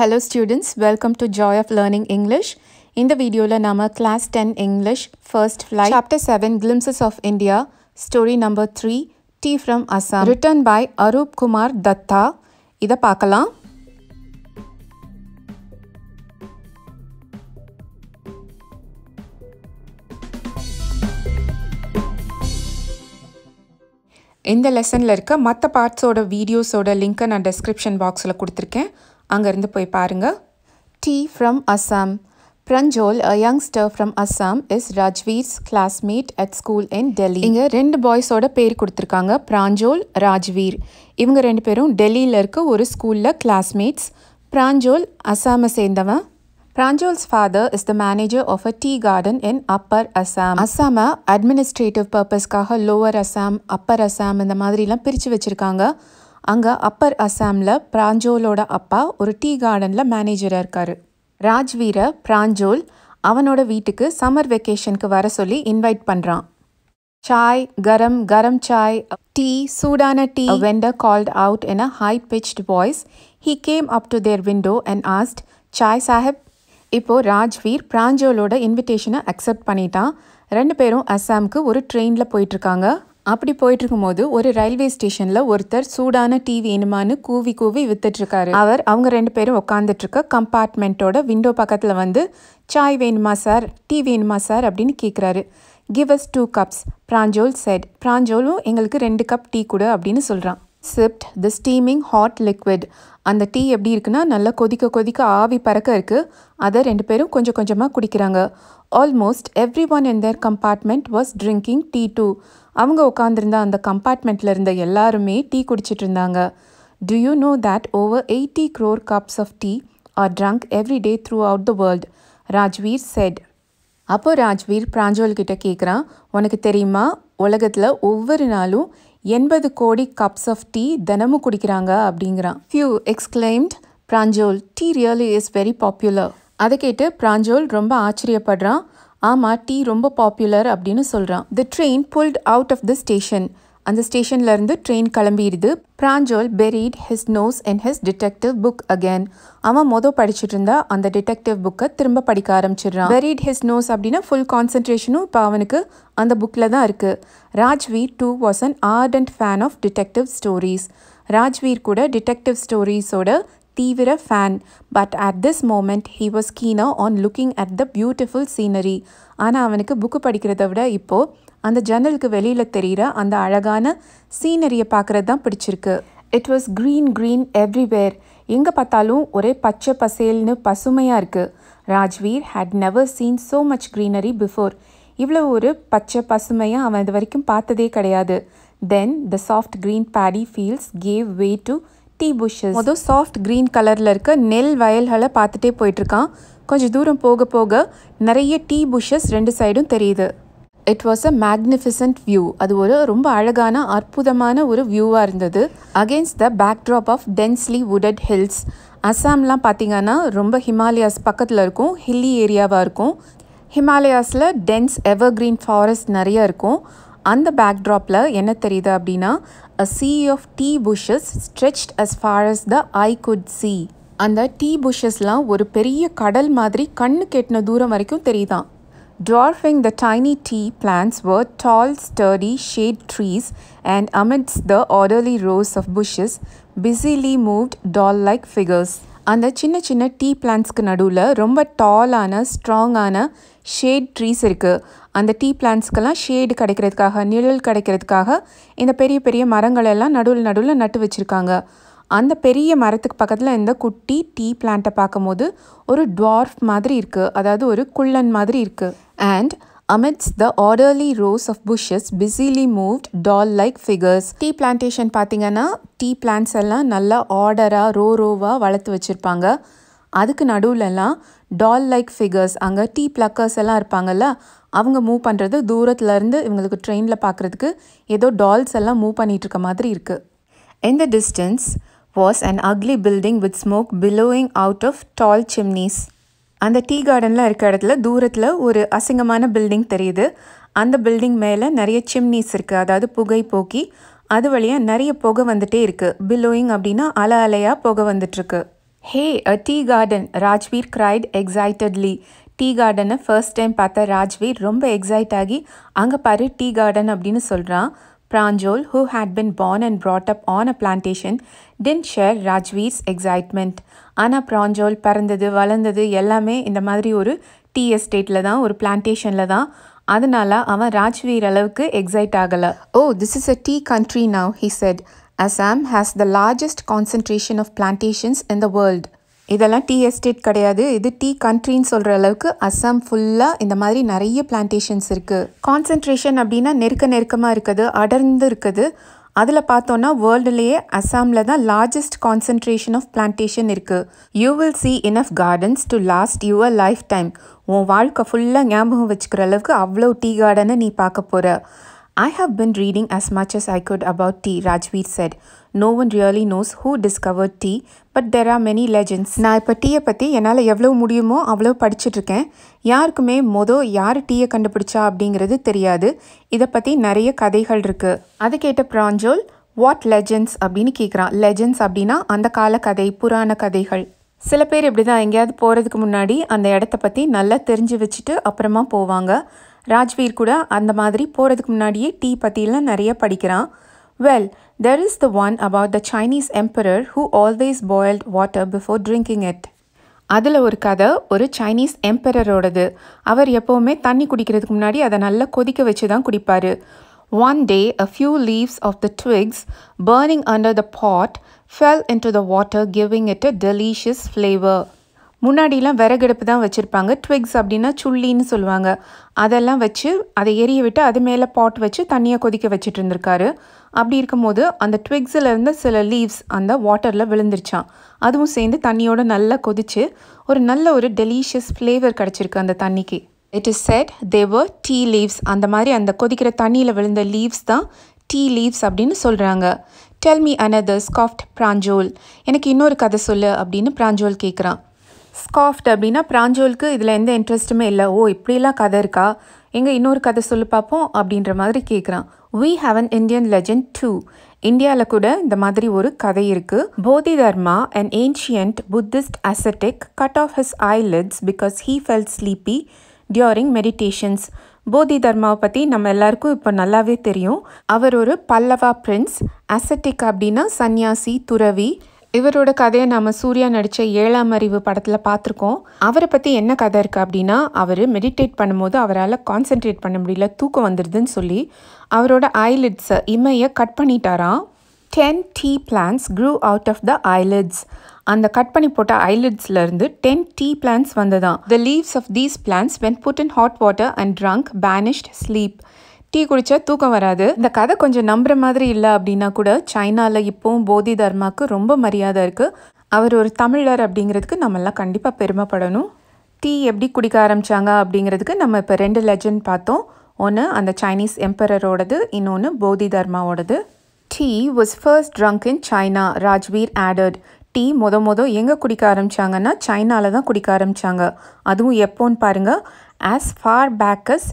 Hello students welcome to joy of learning English இந்த வீடியோவில் நாம் class ten English first flight chapter seven glimpses of India story number three tea from Assam written by Arup Kumar Datta இதை பார்க்கலாம் இந்த லெசனில் இருக்க மற்ற பார்ட்ஸோட வீடியோஸோட லிங்க்கை நான் டெஸ்கிரிப்ஷன் பாக்ஸில் கொடுத்துருக்கேன் அங்கேருந்து போய் பாருங்கள் tea from Assam Pranjol a youngster from Assam is Rajvir's classmate at school in Delhi இங்கே ரெண்டு பாய்ஸோட பேர் கொடுத்துருக்காங்க பிராஞ்சோல் ராஜ்வீர் இவங்க ரெண்டு பேரும் டெல்லியில் இருக்க ஒரு ஸ்கூலில் கிளாஸ்மேட்ஸ் பிராஞ்சோல் அசாமை சேர்ந்தவன் Pranjol's father is the manager of a tea garden in upper Assam அசாமை அட்மினிஸ்ட்ரேட்டிவ் பர்பஸ்க்காக லோவர் அசாம் அப்பர் அசாம் இந்த மாதிரிலாம் பிரித்து வச்சுருக்காங்க அங்கே அப்பர் அசாமில் பிராஞ்சோலோட அப்பா ஒரு டீ கார்டனில் மேனேஜராக இருக்கார் ராஜ்வீர பிராஞ்சோல் அவனோட வீட்டுக்கு சம்மர் வெக்கேஷனுக்கு வர சொல்லி இன்வைட் பண்ணுறான் சாய் கரம் கரம் சாய் டீ சூடான tea vendor called out in a high pitched voice he came up to their window and asked chai sahib இப்போது ராஜ்வீர் பிராஞ்சோலோட இன்விடேஷனை அக்செப்ட் பண்ணிட்டான் ரெண்டு பேரும் அஸ்ஸாமுக்கு ஒரு ட்ரெயினில் போயிட்டுருக்காங்க அப்படி போயிட்டு இருக்கும்போது ஒரு ரயில்வே ஸ்டேஷன்ல ஒருத்தர் சூடான டீ வேணுமான்னு கூவி கூவி வித்துட்டு இருக்காரு அவர் அவங்க ரெண்டு பேரும் உட்காந்துட்டு இருக்க கம்பார்ட்மெண்ட்டோட விண்டோ பக்கத்துல வந்து சாய் வேணுமா சார் டீ வேணுமா சார் அப்படின்னு கேட்குறாரு give us two cups Pranjol said பிராஞ்சோலும் எங்களுக்கு ரெண்டு கப் டீ கொடு அப்படின்னு சொல்கிறான் sipped the steaming hot liquid அந்த டீ எப்படி இருக்குன்னா நல்லா கொதிக்க கொதிக்க ஆவி பறக்க இருக்குது அதை ரெண்டு பேரும் கொஞ்சம் கொஞ்சமாக குடிக்கிறாங்க almost everyone in their compartment was drinking tea too அவங்க உட்காந்துருந்த அந்த கம்பார்ட்மெண்ட்டில் இருந்த எல்லாருமே டீ குடிச்சிட்டு இருந்தாங்க do you know that over eighty crore cups of tea are drunk every day throughout the world Rajvir said அப்போது ராஜ்வீர் பிராஞ்சோல் கிட்ட கேட்குறான் உனக்கு தெரியுமா உலகத்தில் ஒவ்வொரு நாளும் எண்பது கோடி கப்ஸ் ஆஃப் டீ தினமும் குடிக்கிறாங்க அப்படிங்கிறான் whew exclaimed Pranjol tea really is very popular அதை கேட்டு பிராஞ்சோல் ரொம்ப ஆச்சரியப்படுறான் ஆமாம் டீ ரொம்ப பாப்புலர் அப்படின்னு சொல்கிறான் the train pulled out of the station அந்த ஸ்டேஷன்லேருந்து ட்ரெயின் கிளம்பிடுது Pranjol buried his nose and his detective book again அவன் மொதல் படிச்சுட்டு இருந்தா அந்த டிடெக்டிவ் புக்கை திரும்ப படிக்க ஆரம்பிச்சிடுறான் பெரீட் ஹிஸ் நோஸ் அப்படின்னா ஃபுல் கான்சன்ட்ரேஷனும் இப்போ அவனுக்கு அந்த புக்கில் தான் இருக்குது Rajvir too was an ardent fan of detective stories Rajvir கூட டிடெக்டிவ் ஸ்டோரிஸோட தீவிர fan but at this moment he was keener on looking at the beautiful scenery ஆனால் அவனுக்கு புக்கு படிக்கிறத விட இப்போது அந்த ஜன்னலுக்கு வெளியில் தெரிகிற அந்த அழகான சீனரியை பார்க்குறது தான் பிடிச்சிருக்கு it was green green everywhere எங்கே பார்த்தாலும் ஒரே பச்சை பசேல்னு பசுமையாக இருக்குது Rajvir had never seen so much greenery before இவ்வளோ ஒரு பச்சை பசுமையாக அவன் இது வரைக்கும் பார்த்ததே கிடையாது then the soft green paddy fields gave way to tea bushes மொதல் சாஃப்ட் க்ரீன் கலரில் இருக்க நெல் வயல்களை பார்த்துட்டே போயிட்டுருக்கான் கொஞ்சம் தூரம் போக போக நிறைய டீ புஷ்ஷஸ் ரெண்டு சைடும் தெரியுது it was a magnificent view அது ஒரு ரொம்ப அழகான அற்புதமான ஒரு வியூவாக இருந்தது against the backdrop of densely wooded hills அஸ்ஸாம்லாம் பார்த்திங்கன்னா ரொம்ப ஹிமாலயாஸ் பக்கத்தில் இருக்கும் ஹில்லி ஏரியாவாக இருக்கும் ஹிமாலயாஸில் டென்ஸ் எவர் க்ரீன் ஃபாரஸ்ட் நிறைய இருக்கும் அந்த பேக்ட்ராப்பில் என்ன தெரியுது அப்படின்னா a sea of tea bushes stretched as far as the eye could see அந்த டீ புஷ்ஷஸ்லாம் ஒரு பெரிய கடல் மாதிரி கண்ணு கெட்டின தூரம் வரைக்கும் தெரியுதான் Dwarfing the tiny tea plants were tall, sturdy shade trees, and amidst the orderly rows of bushes, busily moved doll like figures. அந்த சின்ன சின்ன டீ பிளான்ஸ்க்கு நடுவில் ரொம்ப டாலான ஸ்ட்ராங்கான ஷேட் ட்ரீஸ் இருக்குது அந்த டீ பிளான்ஸ்க்கெல்லாம் ஷேடு கிடைக்கிறதுக்காக நிழல் கிடைக்கிறதுக்காக இந்த பெரிய பெரிய மரங்கள் எல்லாம் நடுவில் நடுவில் நட்டு வச்சுருக்காங்க அந்த பெரிய மரத்துக்கு பக்கத்தில் இந்த குட்டி டீ பிளான்ட்டை பார்க்கும்போது ஒரு டுவார்ஃப் மாதிரி இருக்குது அதாவது ஒரு குள்ளன் மாதிரி இருக்குது and amidst the orderly rows of bushes busily moved doll like figures tea plantation பார்த்தீங்கன்னா டீ பிளான்ஸ் எல்லாம் நல்லா ஆர்டராக ரோ ரோவாக வளர்த்து வச்சுருப்பாங்க அதுக்கு நடுவில்லாம் டால் லைக் ஃபிகர்ஸ் அங்கே டீ பிளக்கர்ஸ் எல்லாம் இருப்பாங்கல்ல அவங்க மூவ் பண்ணுறது தூரத்துலேருந்து இவங்களுக்கு ட்ரெயினில் பார்க்குறதுக்கு ஏதோ டால்ஸ் எல்லாம் மூவ் பண்ணிகிட்டு இருக்க மாதிரி இருக்குது இந்த distance was an ugly building with smoke billowing out of tall chimneys. அந்த டீ கார்டனில் இருக்க இடத்துல தூரத்தில் ஒரு அசிங்கமான பில்டிங் தெரியுது அந்த பில்டிங் மேலே நிறைய சிம்னிஸ் இருக்குது அதாவது புகை போக்கி அது வழியாக நிறைய புகை வந்துட்டே இருக்குது பில்லோயிங் அப்படின்னா அலை அலையாக புகை வந்துட்டுருக்கு hey a tea garden Rajvir cried excitedly tea கார்டனை ஃபர்ஸ்ட் டைம் பார்த்தா ராஜ்வீர் ரொம்ப எக்ஸைட் ஆகி அங்கே பாரு டீ கார்டன் அப்படின்னு சொல்கிறான் Pranjol, who had been born and brought up on a plantation, didn't share Rajveer's excitement. Anna Pranjol, Parandadu, Valandadu, Yellame, in the Madri Uru, tea estate lada, or plantation lada, Adanala, Ama Rajveer alavku excite agala. Oh, this is a tea country now, he said. Assam has the largest concentration of plantations in the world. இதெல்லாம் tea estate கிடையாது இது tea கண்ட்ரின்னு சொல்கிற அளவுக்கு அஸ்ஸாம் ஃபுல்லாக இந்த மாதிரி நிறைய plantations இருக்குது கான்சன்ட்ரேஷன் அப்படின்னா நெருக்க நெருக்கமாக இருக்குது அடர்ந்து இருக்குது அதில் பார்த்தோன்னா வேர்ல்டுலேயே அஸ்ஸாமில் தான் லார்ஜஸ்ட் கான்சன்ட்ரேஷன் ஆஃப் பிளான்டேஷன் இருக்குது you will see enough gardens to last your lifetime உன் வாழ்க்கை ஃபுல்லாக ஞாபகம் வச்சுக்கிற அளவுக்கு அவ்வளோ டீ கார்டனை நீ பார்க்க போகிற I have been reading as much as I could about tea Rajvir said no one really knows who discovered tea but there are many legends நான் இப்போ டீயை பற்றி என்னால் எவ்வளோ முடியுமோ அவ்வளோ படிச்சுட்ருக்கேன் யாருக்குமே மொதல் யார் டீயை கண்டுபிடிச்சா அப்படிங்கிறது தெரியாது இதை பற்றி நிறைய கதைகள் இருக்குது அது கேட்ட பிராஞ்சோல் வாட் லெஜெண்ட்ஸ் அப்படின்னு கேட்குறான் லெஜெண்ட்ஸ் அப்படின்னா அந்த கால கதை புராண கதைகள் சில பேர் இப்படி தான் எங்கேயாவது போகிறதுக்கு முன்னாடி அந்த இடத்த பற்றி நல்லா தெரிஞ்சு வச்சுட்டு அப்புறமா போவாங்க ராஜ்வீர் கூட அந்த மாதிரி போகிறதுக்கு முன்னாடியே டீ பற்றிலாம் நிறைய படிக்கிறான் well There is the one about the Chinese emperor who always boiled water before drinking it. அதில் ஒரு கதை ஒரு சைனீஸ் எம்பரரோடது அவர் எப்போவுமே தண்ணி குடிக்கிறதுக்கு முன்னாடி அதை நல்லா கொதிக்க வச்சு தான் குடிப்பார் One day, a few leaves of the twigs burning under the pot fell into the water, giving it a delicious flavor. முன்னாடிலாம் விறகடுப்பு தான் வச்சுருப்பாங்க ட்விக்ஸ் அப்படின்னா சுள்ளின்னு சொல்லுவாங்க அதெல்லாம் வச்சு அதை எரிய விட்டு அது மேலே பாட் வச்சு தண்ணியை கொதிக்க வச்சுட்டு இருந்திருக்காரு அப்படி இருக்கும்போது அந்த ட்விக்ஸில் இருந்த சில லீவ்ஸ் அந்த வாட்டரில் விழுந்துருச்சான் அதுவும் சேர்ந்து தண்ணியோடு நல்லா கொதித்து ஒரு நல்ல ஒரு டெலிஷியஸ் ஃப்ளேவர் கிடச்சிருக்கு அந்த தண்ணிக்கு it is said that tea leaves அந்த மாதிரி அந்த கொதிக்கிற தண்ணியில் விழுந்த லீவ்ஸ் தான் டீ லீவ்ஸ் அப்படின்னு சொல்கிறாங்க tell me another scoffed Pranjol எனக்கு இன்னொரு கதை சொல்லு அப்படின்னு பிராஞ்சோல் கேட்குறான் ஸ்காஃப்ட் அப்படின்னா பிராஞ்சோலுக்கு இதில் எந்த இன்ட்ரெஸ்ட்டுமே இல்லை ஓ இப்படிலாம் கதை இருக்கா எங்கே இன்னொரு கதை சொல்லி பார்ப்போம் அப்படின்ற மாதிரி கேட்குறான் we have an Indian legend too இந்தியாவில் கூட இந்த மாதிரி ஒரு கதை இருக்குது Bodhi Dharma an ancient Buddhist ascetic cut off his lids because he fell sleepy during meditations Bodhi தர்மாவை பற்றி நம்ம எல்லாருக்கும் இப்போ நல்லாவே தெரியும் அவர் ஒரு பல்லவா பிரின்ஸ் அசட்டிக் அப்படின்னா சன்னியாசி துறவி இவரோட கதையை நம்ம சூர்யா நடித்த ஏழாம் அறிவு படத்தில் பார்த்துருக்கோம் அவரை பற்றி என்ன கதை இருக்குது அப்படின்னா அவர் மெடிடேட் பண்ணும்போது அவரால் கான்சென்ட்ரேட் பண்ண முடியல தூக்கம் வந்துடுதுன்னு சொல்லி அவரோட ஐலிட்ஸை இமையை கட் பண்ணிட்டாராம் then tea plants grew out of the eyelids அந்த கட் பண்ணி போட்ட ஐலிட்ஸ்லேருந்து டென் டீ பிளான்ஸ் வந்ததான் the leaves of these plants when put in hot water and drunk banished sleep tea குடிச்சா தூக்கம் வராது இந்த கதை கொஞ்சம் நம்புற மாதிரி இல்லை அப்படின்னா கூட சைனால இப்போவும் போதி தர்மாவுக்கு ரொம்ப மரியாதை இருக்குது அவர் ஒரு தமிழர் அப்படிங்கிறதுக்கு நம்மெல்லாம் கண்டிப்பாக பெருமைப்படணும் டீ எப்படி குடிக்க ஆரம்பிச்சாங்க அப்படிங்கிறதுக்கு நம்ம இப்போ ரெண்டு லெஜண்ட் பார்த்தோம் ஒன்று அந்த சைனீஸ் எம்பரரோடது இன்னொன்று போதி தர்மாவோடது tea was first drunk in China Rajveer added tea மொத மொதல் எங்கே குடிக்க ஆரம்பித்தாங்கன்னா சைனாவில் தான் குடிக்க ஆரம்பிச்சாங்க அதுவும் எப்போன்னு பாருங்கள் as far back as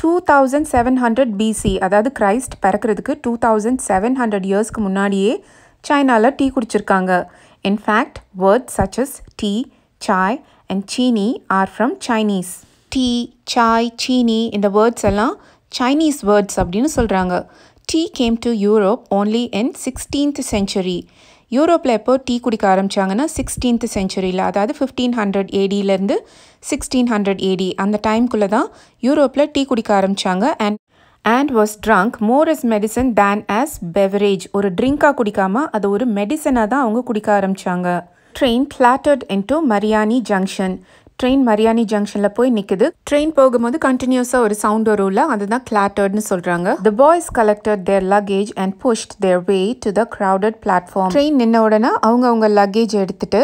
two thousand seven hundred BC அதாவது கிரைஸ்ட் பிறக்கிறதுக்கு டூ தௌசண்ட் செவன் ஹண்ட்ரட் இயர்ஸ்க்கு முன்னாடியே சைனாவில் டீ குடிச்சிருக்காங்க in fact word such as tea chai and cheeni are from Chinese tea chai cheeni இந்த வேர்ட்ஸ் எல்லாம் சைனீஸ் வேர்ட்ஸ் அப்படின்னு சொல்கிறாங்க tea came to Europe only in sixteenth century யூரோப்பில் எப்போ டீ குடிக்க ஆரம்பித்தாங்கன்னா சிக்ஸ்டீன்த் செஞ்சுரியில் அதாவது ஃபிஃப்டீன் ஹண்ட்ரட் ஏடியிலேருந்து சிக்ஸ்டீன் ஹண்ட்ரட் ஏடி அந்த டைம்குள்ளே தான் யூரோப்பில் டீ குடிக்க ஆரம்பித்தாங்க and and was drunk more is medicine than as beverage ஒரு ட்ரிங்காக குடிக்காமல் அது ஒரு மெடிசனாக தான் அவங்க குடிக்க ஆரம்பித்தாங்க train clattered into Mariani junction train Mariani ஜங்ஷன்ல போய் நிக்குது ட்ரெயின் போகும்போது கண்டினியூஸா ஒரு சவுண்ட் வரும்ல அதுதான் கிளாட்டர்ட்னு சொல்றாங்க the boys collected their luggage and pushed their way to the crowded platform train நின்ன உடனே அவங்க அவங்க லக்கேஜ் எடுத்துட்டு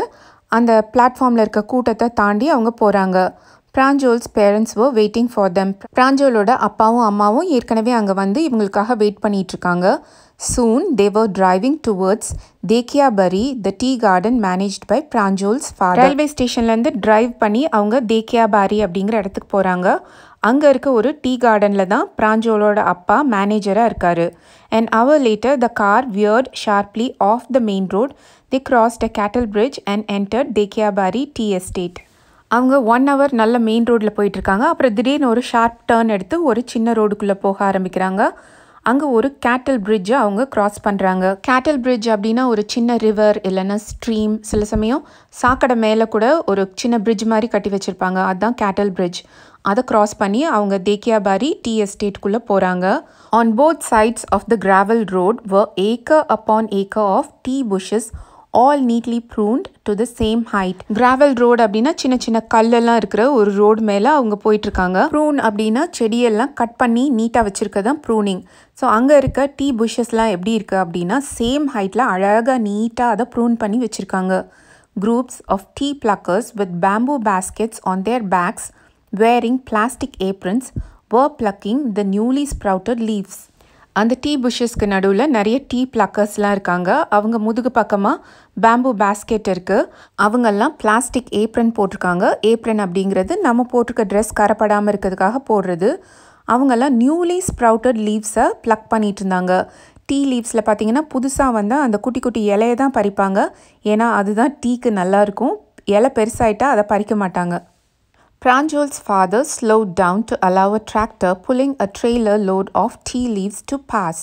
அந்த பிளாட்ஃபார்ம்ல இருக்க கூட்டத்தை தாண்டி அவங்க போறாங்க பிராஞ்சோல்ஸ் பேரண்ட்ஸ் ஓ வெயிட்டிங் ஃபார் தெம் பிராஞ்சோலோட அப்பாவும் அம்மாவும் ஏற்கனவே அங்கே வந்து இவங்களுக்காக வெயிட் பண்ணிகிட்ருக்காங்க soon they were driving towards Thekiabari the tea garden managed by Pranjol's father railway ஸ்டேஷன்லேருந்து டிரைவ் பண்ணி அவங்க தேக்கியாபாரி அப்படிங்கிற இடத்துக்கு போகிறாங்க அங்கே இருக்க ஒரு டீ கார்டனில் தான் பிராஞ்சோலோட அப்பா மேனேஜராக இருக்கார் அண்ட் அவர் later the car veered sharply off the main road they crossed a cattle bridge and enter Thekiabari tea estate அவங்க ஒன் ஹவர் நல்ல மெயின் ரோட்டில் போயிட்டுருக்காங்க அப்புறம் திடீர்னு ஒரு ஷார்ப் டேர்ன் எடுத்து ஒரு சின்ன ரோடுக்குள்ளே போக ஆரம்பிக்கிறாங்க அங்கே ஒரு கேட்டல் பிரிட்ஜை அவங்க க்ராஸ் பண்ணுறாங்க கேட்டல் பிரிட்ஜ் அப்படின்னா ஒரு சின்ன ரிவர் இல்லைன்னா ஸ்ட்ரீம் சில சமயம் சாக்கடை மேலே கூட ஒரு சின்ன பிரிட்ஜ் மாதிரி கட்டி வச்சுருப்பாங்க அதுதான் கேட்டல் பிரிட்ஜ் அதை க்ராஸ் பண்ணி அவங்க தேக்கியாபாரி டீ எஸ்டேட்குள்ளே போகிறாங்க on both sides of the gravel road were acre upon acre of tea bushes all neatly pruned to the same height gravel road அப்படின்னா சின்ன சின்ன கல்லெல்லாம் இருக்கிற ஒரு ரோடு மேலே அவங்க போயிட்டு இருக்காங்க ப்ரூன் அப்படின்னா செடியெல்லாம் கட் பண்ணி நீட்டாக வச்சிருக்கதான் ப்ரூனிங் ஸோ அங்கே இருக்க டீ புஷ்ஷஸ்லாம் எப்படி இருக்குது அப்படின்னா சேம் ஹைட்டில் அழகாக நீட்டாக அதை ப்ரூன் பண்ணி வச்சுருக்காங்க groups of tea pluckers with bamboo baskets on their backs, wearing plastic aprons, were plucking the newly sprouted leaves. அந்த டீ புஷ்ஷஸ்க்கு நடுவில் நிறைய டீ பிளக்கர்ஸ்லாம் இருக்காங்க அவங்க முதுகு பக்கமாக பேம்பு பேஸ்கெட் இருக்குது அவங்கெல்லாம் பிளாஸ்டிக் ஏப்ரன் போட்டிருக்காங்க ஏப்ரன் அப்படிங்கிறது நம்ம போட்டிருக்க ட்ரெஸ் கரப்படாமல் இருக்கிறதுக்காக போடுறது அவங்கெல்லாம் நியூலி ஸ்ப்ரவுட்டட் லீவ்ஸை ப்ளக் பண்ணிகிட்டு இருந்தாங்க டீ லீவ்ஸில் பார்த்தீங்கன்னா புதுசாக வந்தால் அந்த குட்டி குட்டி இலையை தான் பறிப்பாங்க ஏன்னா அதுதான் டீக்கு நல்லாயிருக்கும் இலை பெருசாகிட்டால் அதை பறிக்க மாட்டாங்க Pranjul's father slowed down to allow a tractor pulling a trailer load of tea leaves to pass.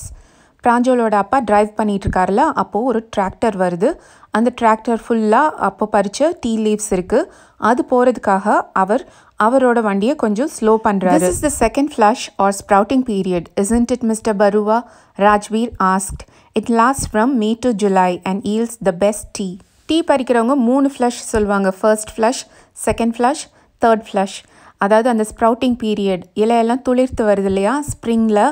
பிராஞ்சோலோட அப்பா டிரைவ் பண்ணிகிட்டு இருக்கார்ல அப்போது ஒரு டிராக்டர் வருது அந்த டிராக்டர் ஃபுல்லாக அப்போ பறிச்ச டீ லீவ்ஸ் இருக்குது அது போகிறதுக்காக அவர் அவரோட வண்டியை கொஞ்சம் ஸ்லோ பண்ணுறாரு is the second flush or sprouting period isn't it mister Barua Rajveer asked it last from May to July and yields the best tea tea பறிக்கிறவங்க மூணு ஃப்ளஷ் சொல்லுவாங்க first flush second flush third flush அதாவது அந்த sprouting period இலையெல்லாம் துளிர்த்து வருது இல்லையா ஸ்ப்ரிங்கில்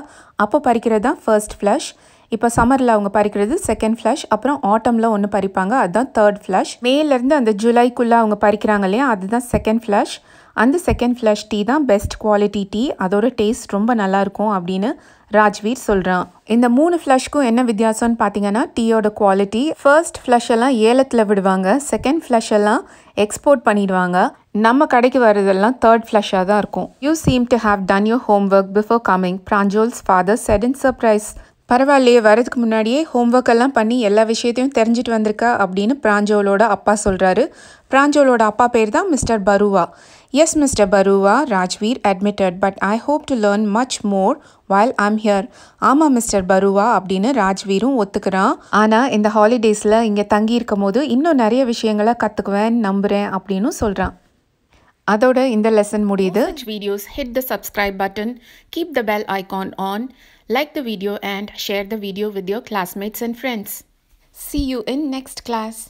அப்போ பறிக்கிறது தான் ஃபர்ஸ்ட் ஃப்ளஷ் இப்போ சம்மரில் அவங்க பறிக்கிறது செகண்ட் ஃப்ளாஷ் அப்புறம் ஆட்டமில் ஒன்று பறிப்பாங்க அதுதான் தேர்ட் ஃப்ளாஷ் மேலேருந்து அந்த ஜூலைக்குள்ளே அவங்க பறிக்கிறாங்க இல்லையா அதுதான் செகண்ட் ஃப்ளாஷ் அந்த செகண்ட் ஃப்ளாஷ் டீ தான் பெஸ்ட் குவாலிட்டி டீ அதோட டேஸ்ட் ரொம்ப நல்லாயிருக்கும் அப்படின்னு ராஜ்வீர் சொல்கிறான் இந்த மூணு ஃப்ளஷ்க்கும் என்ன வித்தியாசம்னு பார்த்தீங்கன்னா டீயோட குவாலிட்டி ஃபர்ஸ்ட் ஃப்ளஷ் எல்லாம் ஏலத்தில் விடுவாங்க செகண்ட் ஃப்ளஷ் எல்லாம் எக்ஸ்போர்ட் பண்ணிடுவாங்க நம்ம கடைக்கு வர்றதெல்லாம் தேர்ட் ஃப்ளஷாக தான் இருக்கும் you seem to have done your homework before coming Pranjol's father said in surprise பரவாயில்லையே வரதுக்கு முன்னாடியே ஹோம்ஒர்க் எல்லாம் பண்ணி எல்லா விஷயத்தையும் தெரிஞ்சுட்டு வந்திருக்கா அப்படின்னு பிராஞ்சோலோட அப்பா சொல்கிறாரு பிராஞ்சோலோட அப்பா பேர் தான் mister Barua yes mister Barua Rajveer admitted but I hope to learn much more while I'm here ஆமாம் மிஸ்டர் பருவா அப்படின்னு ராஜ்வீரும் ஒத்துக்கிறான் ஆனால் இந்த ஹாலிடேஸில் இங்கே தங்கி போது இன்னும் நிறைய விஷயங்களை கற்றுக்குவேன் நம்புகிறேன் அப்படின்னு சொல்கிறான் அதோட இந்த லெசன் முடியுது videos hit the subscribe button keep the bell icon on like the video and share the video with your classmates and friends see you in next class